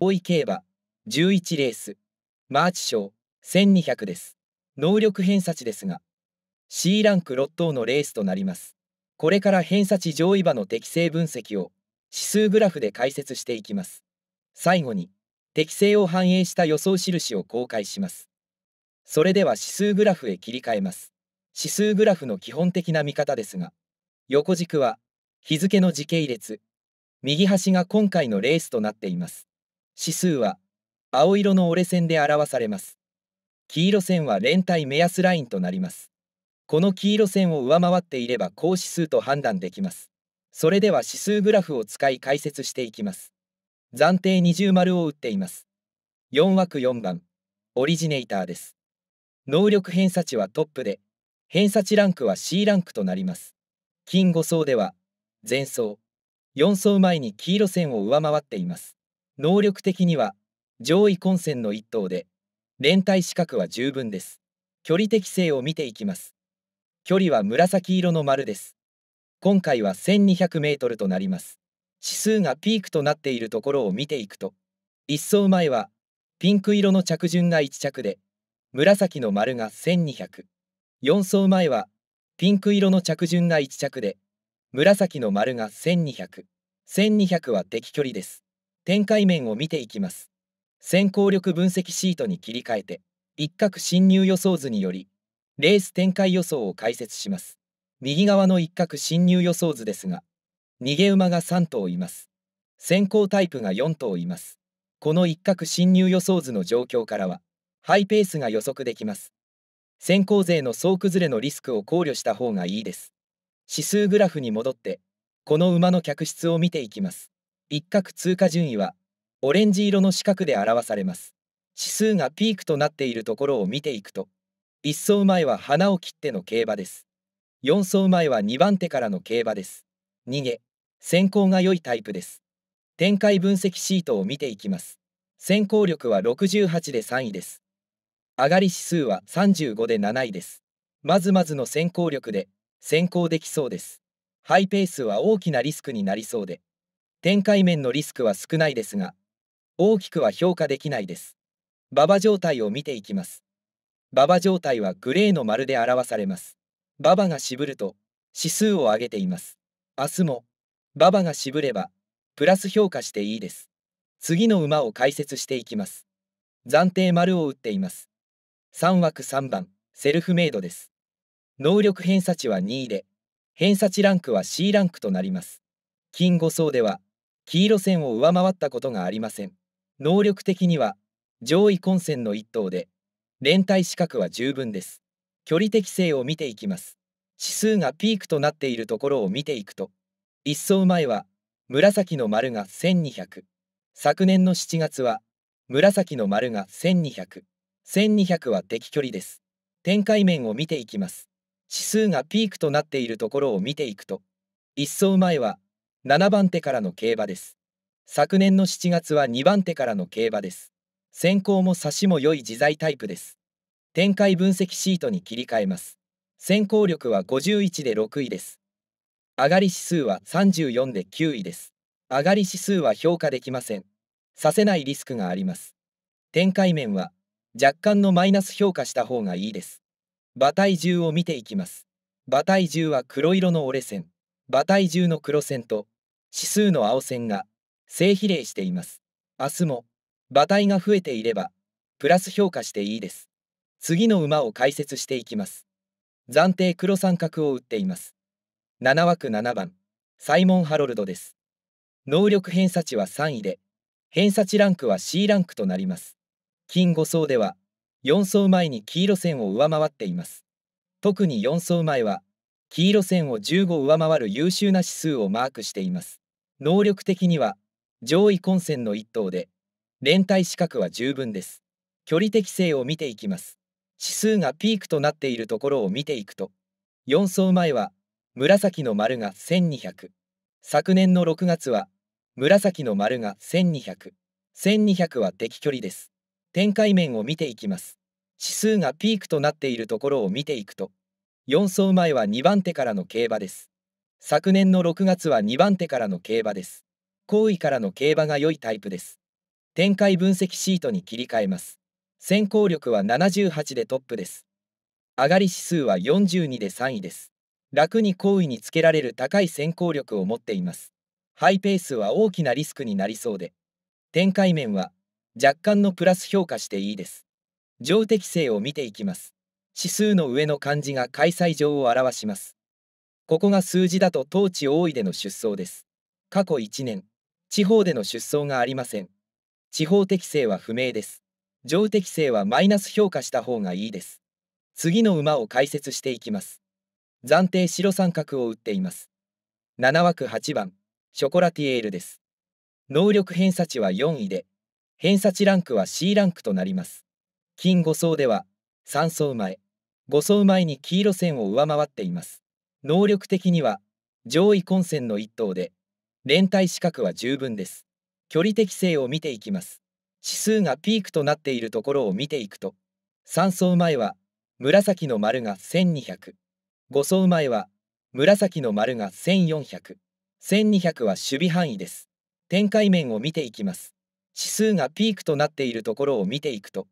大い競馬11レースマーチ賞1200です能力偏差値ですが C ランク6等のレースとなりますこれから偏差値上位馬の適正分析を指数グラフで解説していきます最後に適性を反映した予想印を公開しますそれでは指数グラフへ切り替えます指数グラフの基本的な見方ですが横軸は日付の時系列右端が今回のレースとなっています指数は青色の折れ線で表されます。黄色線は連帯目安ラインとなります。この黄色線を上回っていれば高指数と判断できます。それでは指数グラフを使い解説していきます。暫定二重丸を打っています。4枠4番、オリジネーターです。能力偏差値はトップで、偏差値ランクは C ランクとなります。金5層では、前層、4層前に黄色線を上回っています。能力的には上位混戦の1頭で連帯資格は十分です距離適性を見ていきます距離は紫色の丸です今回は 1200m となります指数がピークとなっているところを見ていくと1走前はピンク色の着順が1着で紫の丸が1200 4走前はピンク色の着順が1着で紫の丸が1200 1200は敵距離です展開面を見ていきます。先行力分析シートに切り替えて、一角進入予想図により、レース展開予想を解説します。右側の一角進入予想図ですが、逃げ馬が3頭います。先行タイプが4頭います。この一角進入予想図の状況からは、ハイペースが予測できます。先行勢の総崩れのリスクを考慮した方がいいです。指数グラフに戻って、この馬の客室を見ていきます。一角通過順位はオレンジ色の四角で表されます指数がピークとなっているところを見ていくと1走前は花を切っての競馬です4走前は2番手からの競馬です逃げ先行が良いタイプです展開分析シートを見ていきます先行力は68で3位です上がり指数は35で7位ですまずまずの先行力で先行できそうですハイペースは大きなリスクになりそうで展開面のリスクは少ないですが、大きくは評価できないです。馬場状態を見ていきます。馬場状態はグレーの丸で表されます。馬場が渋ると指数を上げています。明日も馬場が渋ればプラス評価していいです。次の馬を解説していきます。暫定丸を打っています。3枠3番、セルフメイドです。能力偏差値は2位で、偏差値ランクは C ランクとなります。金5層では、黄色線を上回ったことがありません能力的には上位混戦の1頭で連帯資格は十分です距離適性を見ていきます指数がピークとなっているところを見ていくと1走前は紫の丸が1200昨年の7月は紫の丸が1200 1200は敵距離です展開面を見ていきます指数がピークとなっているところを見ていくと1走前は7番手からの競馬です。昨年の7月は2番手からの競馬です。先行も差しも良い自在タイプです。展開分析シートに切り替えます。先行力は51で6位です。上がり指数は34で9位です。上がり指数は評価できません。させないリスクがあります。展開面は若干のマイナス評価した方がいいです。馬体重を見ていきます。馬体重は黒色の折れ線。馬体重の黒線と指数の青線が正比例しています。明日も馬体が増えていればプラス評価していいです。次の馬を解説していきます。暫定黒三角を打っています。7枠7番、サイモン・ハロルドです。能力偏差値は3位で、偏差値ランクは C ランクとなります。金5層では、4層前に黄色線を上回っています。特に4層前は、黄色線を15上回る優秀な指数をマークしています能力的には上位混戦の一等で連帯資格は十分です距離適性を見ていきます指数がピークとなっているところを見ていくと4走前は紫の丸が1200昨年の6月は紫の丸が1200 1200は敵距離です展開面を見ていきます指数がピークとなっているところを見ていくと4走前は2番手からの競馬です。昨年の6月は2番手からの競馬です。後位からの競馬が良いタイプです。展開分析シートに切り替えます。先行力は78でトップです。上がり指数は42で3位です。楽に後位につけられる高い先行力を持っています。ハイペースは大きなリスクになりそうで、展開面は若干のプラス評価していいです。上適性を見ていきます。指数の上の漢字が開催場を表します。ここが数字だと当地大井での出走です。過去1年、地方での出走がありません。地方適性は不明です。上適性はマイナス評価した方がいいです。次の馬を解説していきます。暫定白三角を打っています。7枠8番、ショコラティエールです。能力偏差値は4位で、偏差値ランクは C ランクとなります。金5層では、3層前。5走前に黄色線を上回っています。能力的には上位混戦の1頭で、連帯資格は十分です。距離適性を見ていきます。指数がピークとなっているところを見ていくと、3走前は紫の丸が1200、5走前は紫の丸が1400、1200は守備範囲です。展開面を見ていきます。指数がピークとなっているところを見ていくと、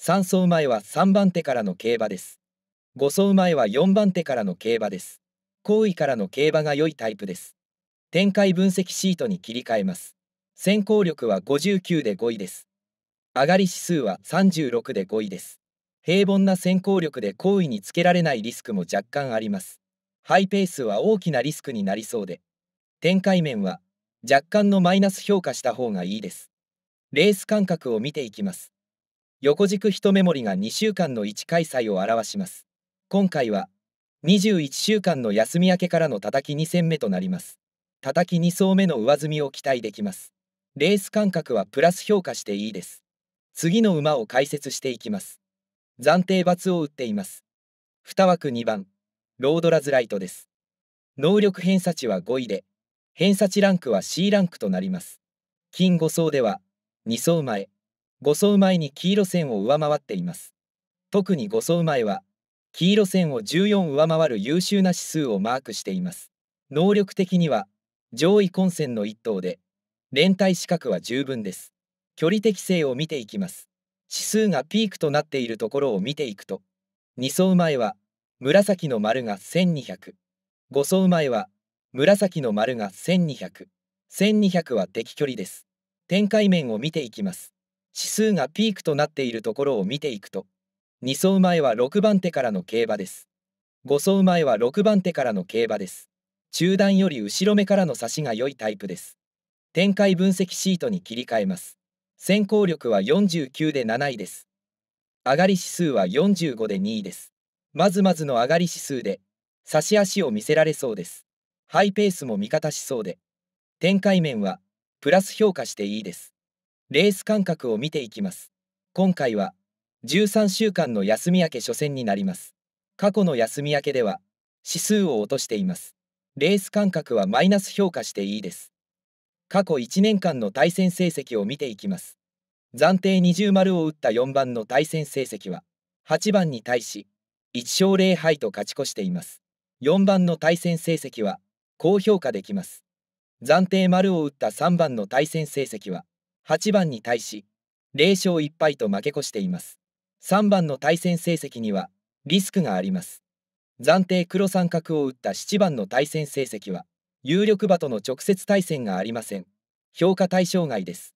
3走前は3番手からの競馬です。5走前は4番手からの競馬です。後位からの競馬が良いタイプです。展開分析シートに切り替えます。先行力は59で5位です。上がり指数は36で5位です。平凡な先行力で後位につけられないリスクも若干あります。ハイペースは大きなリスクになりそうで、展開面は若干のマイナス評価した方がいいです。レース間隔を見ていきます。横軸一目盛りが2週間の1開催を表します。今回は21週間の休み明けからの叩き2戦目となります叩き2層目の上積みを期待できますレース間隔はプラス評価していいです次の馬を解説していきます暫定罰を打っています2枠2番ロードラズライトです能力偏差値は5位で偏差値ランクは C ランクとなります金5層では2層前5層前に黄色線を上回っています特に5層前は黄色線を14上回る優秀な指数をマークしています。能力的には上位混戦の1等で、連帯資格は十分です。距離適性を見ていきます。指数がピークとなっているところを見ていくと、2走前は紫の丸が1200、5走前は紫の丸が1200、1200は敵距離です。展開面を見ていきます。指数がピークとなっているところを見ていくと、2走前は6番手からの競馬です。5走前は6番手からの競馬です。中段より後ろ目からの差しが良いタイプです。展開分析シートに切り替えます。先行力は49で7位です。上がり指数は45で2位です。まずまずの上がり指数で、差し足を見せられそうです。ハイペースも味方しそうで、展開面は、プラス評価していいです。レース間隔を見ていきます。今回は、13週間の休み明け初戦になります。過去の休み明けでは、指数を落としています。レース間隔はマイナス評価していいです。過去1年間の対戦成績を見ていきます。暫定20丸を打った4番の対戦成績は、8番に対し、1勝0敗と勝ち越しています。4番の対戦成績は、高評価できます。暫定丸を打った3番の対戦成績は、8番に対し、0勝1敗と負け越しています。3番の対戦成績にはリスクがあります。暫定黒三角を打った7番の対戦成績は有力馬との直接対戦がありません。評価対象外です。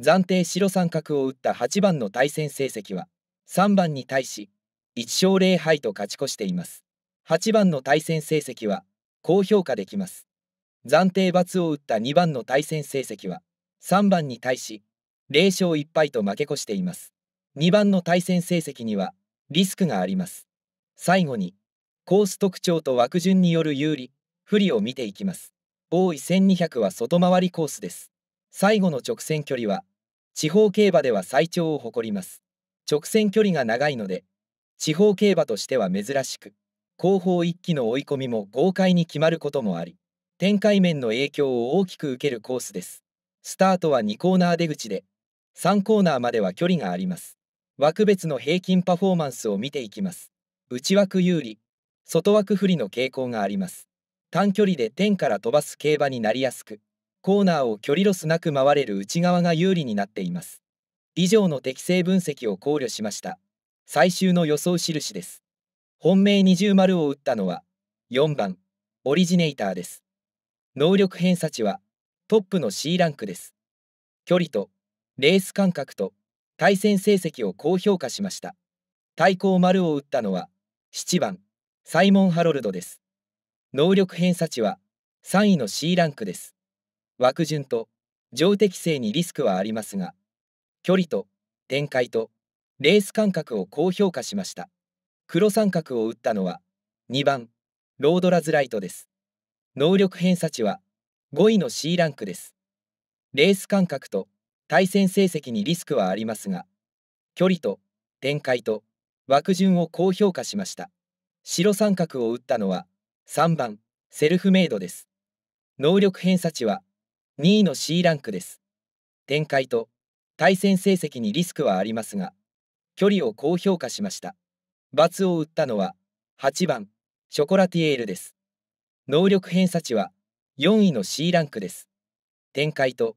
暫定白三角を打った8番の対戦成績は3番に対し1勝0敗と勝ち越しています。8番の対戦成績は高評価できます。暫定罰を打った2番の対戦成績は3番に対し0勝1敗と負け越しています。2番の対戦成績にはリスクがあります。最後に、コース特徴と枠順による有利、不利を見ていきます。大井1200は外回りコースです。最後の直線距離は、地方競馬では最長を誇ります。直線距離が長いので、地方競馬としては珍しく、後方1期の追い込みも豪快に決まることもあり、展開面の影響を大きく受けるコースです。スタートは2コーナー出口で、3コーナーまでは距離があります。枠別の平均パフォーマンスを見ていきます。内枠有利、外枠不利の傾向があります。短距離で天から飛ばす競馬になりやすく、コーナーを距離ロスなく回れる内側が有利になっています。以上の適正分析を考慮しました。最終の予想印です。本命二重丸を打ったのは、4番、オリジネーターです。能力偏差値は、トップの C ランクです。距離と、レース間隔と、対戦成績を高評価しました。対抗丸を打ったのは7番サイモン・ハロルドです。能力偏差値は3位の C ランクです。枠順と上適性にリスクはありますが、距離と展開とレース間隔を高評価しました。黒三角を打ったのは2番ロードラズライトです。能力偏差値は5位の C ランクです。レース間隔と対戦成績にリスクはありますが、距離と展開と枠順を高評価しました。白三角を打ったのは3番セルフメイドです。能力偏差値は2位の C ランクです。展開と対戦成績にリスクはありますが、距離を高評価しました。罰を打ったのは8番ショコラティエールです。能力偏差値は4位の C ランクです。展開と